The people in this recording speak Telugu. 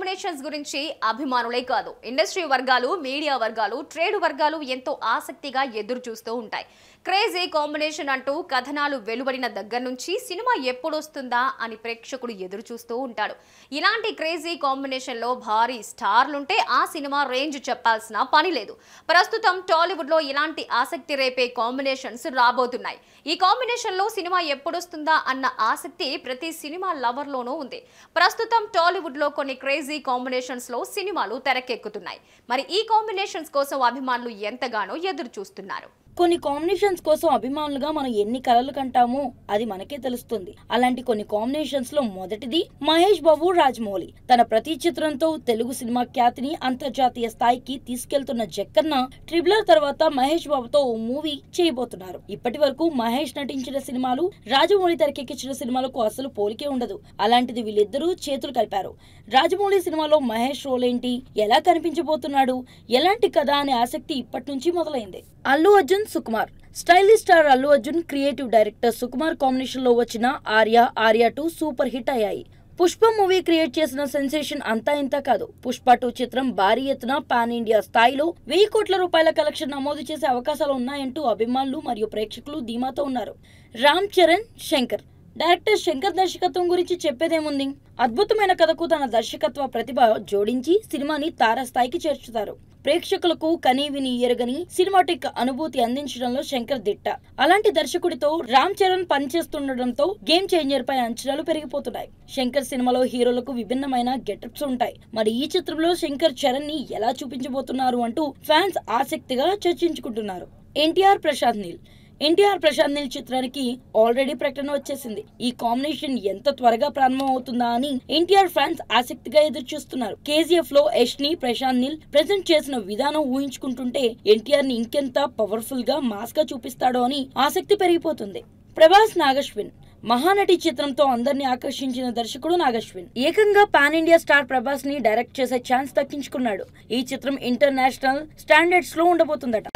కాంబినేషన్స్ గురించి అభిమానులే కాదు ఇండస్ట్రీ వర్గాలు మీడియా వర్గాలు ట్రేడ్ వర్గాలు ఎంతో ఆసక్తిగా ఎదురు చూస్తూ ఉంటాయి క్రేజీ కాంబినేషన్ అంటూ కథనాలు వెలువడిన దగ్గర నుంచి సినిమా ఎప్పుడొస్తుందా అని ప్రేక్షకుడు ఎదురు చూస్తూ ఉంటాడు ఇలాంటి క్రేజీ కాంబినేషన్లో భారీ స్టార్లుంటే ఆ సినిమా రేంజ్ చెప్పాల్సిన పని లేదు ప్రస్తుతం టాలీవుడ్లో ఇలాంటి ఆసక్తి రేపే కాంబినేషన్స్ రాబోతున్నాయి ఈ కాంబినేషన్లో సినిమా ఎప్పుడొస్తుందా అన్న ఆసక్తి ప్రతి సినిమా లవర్లోనూ ఉంది ప్రస్తుతం టాలీవుడ్లో కొన్ని క్రేజీ కాంబినేషన్స్లో సినిమాలు తెరకెక్కుతున్నాయి మరి ఈ కాంబినేషన్స్ కోసం అభిమానులు ఎంతగానో ఎదురు చూస్తున్నారు కొన్ని కాంబినేషన్స్ కోసం అభిమానులుగా మనం ఎన్ని కలలు కంటామో అది మనకే తెలుస్తుంది అలాంటి కొన్ని కాంబినేషన్స్ లో మొదటిది మహేష్ బాబు రాజమౌళి తన ప్రతి చిత్రంతో తెలుగు సినిమా ఖ్యాతిని అంతర్జాతీయ స్థాయికి తీసుకెళ్తున్న జక్కన్న ట్రిబులర్ తర్వాత మహేష్ బాబుతో ఓ మూవీ చేయబోతున్నారు ఇప్పటి వరకు మహేష్ నటించిన సినిమాలు రాజమౌళి తెరకెక్కించిన సినిమాలకు అసలు పోలికే ఉండదు అలాంటిది వీళ్ళిద్దరూ చేతులు కలిపారు రాజమౌళి సినిమాలో మహేష్ రోల్ ఏంటి ఎలా కనిపించబోతున్నాడు ఎలాంటి కథ అనే ఆసక్తి ఇప్పటి నుంచి మొదలైంది Allu Arjun Sukumar stylish star Allu Arjun creative director Sukumar combination లో వచ్చిన Arya Arya two super hit అయ్యాయి పుష్ప మూవీ క్రియేట్ చేసిన సెన్సేషన్ అంతా ఇంత కాదు పుష్ప టూ చిత్రం భారీ ఎత్తున పాన్ ఇండియా స్థాయిలో వెయ్యి కోట్ల రూపాయల కలెక్షన్ నమోదు చేసే అవకాశాలు ఉన్నాయంటూ అభిమానులు మరియు ప్రేక్షకులు ధీమాతో ఉన్నారు రామ్ చరణ్ శంకర్ డైరెక్టర్ శంకర్ దర్శకత్వం గురించి చెప్పేదేముంది అద్భుతమైన కథకు తన దర్శకత్వ ప్రతిభ జోడించి సినిమాని తారస్థాయికి చేర్చుతారు ప్రేక్షకులకు కనీవిని ఎరగని సినిమాటిక్ అనుభూతి అందించడంలో శంకర్ దిట్ట అలాంటి దర్శకుడితో రామ్ చరణ్ పనిచేస్తుండటంతో గేమ్ చేంజర్ పై అంచనాలు పెరిగిపోతున్నాయి శంకర్ సినిమాలో హీరోలకు విభిన్నమైన గెటప్స్ ఉంటాయి మరి ఈ చిత్రంలో శంకర్ చరణ్ ని ఎలా చూపించబోతున్నారు అంటూ ఫ్యాన్స్ ఆసక్తిగా చర్చించుకుంటున్నారు ఎన్టీఆర్ ప్రశాంత్ నీల్ ఎన్టీఆర్ ప్రశాంత్ నిల్ చిత్రానికి ఆల్రెడీ ప్రకటన వచ్చేసింది ఈ కాంబినేషన్ ఎంత త్వరగా ప్రారంభం అవుతుందా అని ఎన్టీఆర్ ఫ్యాన్స్ ఆసక్తిగా ఎదురు చూస్తున్నారు కేజీఎఫ్ లో యష్ ని ప్రశాంత్ నిల్ ప్రెజెంట్ చేసిన విధానం ఊహించుకుంటుంటే ఎన్టీఆర్ ని ఇంకెంత పవర్ఫుల్ గా మాస్ గా చూపిస్తాడో అని ఆసక్తి పెరిగిపోతుంది ప్రభాస్ నాగశ్విన్ మహానటి చిత్రంతో అందరినీ ఆకర్షించిన దర్శకుడు నాగశ్విన్ ఏకంగా పాన్ ఇండియా స్టార్ ప్రభాస్ ని డైరెక్ట్ చేసే ఛాన్స్ దక్కించుకున్నాడు ఈ చిత్రం ఇంటర్నేషనల్ స్టాండర్డ్స్ లో ఉండబోతుందట